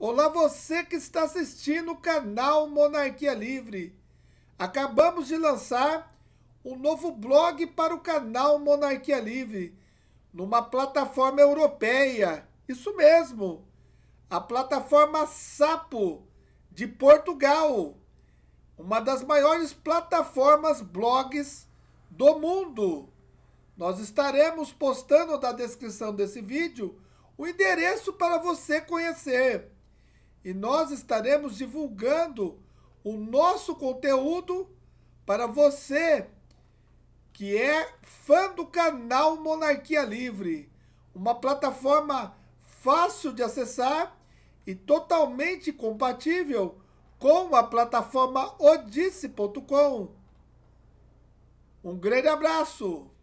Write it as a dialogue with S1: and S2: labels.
S1: Olá você que está assistindo o canal Monarquia Livre. Acabamos de lançar um novo blog para o canal Monarquia Livre, numa plataforma europeia. Isso mesmo, a plataforma Sapo, de Portugal. Uma das maiores plataformas blogs do mundo. Nós estaremos postando na descrição desse vídeo o endereço para você conhecer e nós estaremos divulgando o nosso conteúdo para você que é fã do canal Monarquia Livre, uma plataforma fácil de acessar e totalmente compatível com a plataforma odisse.com. Um grande abraço!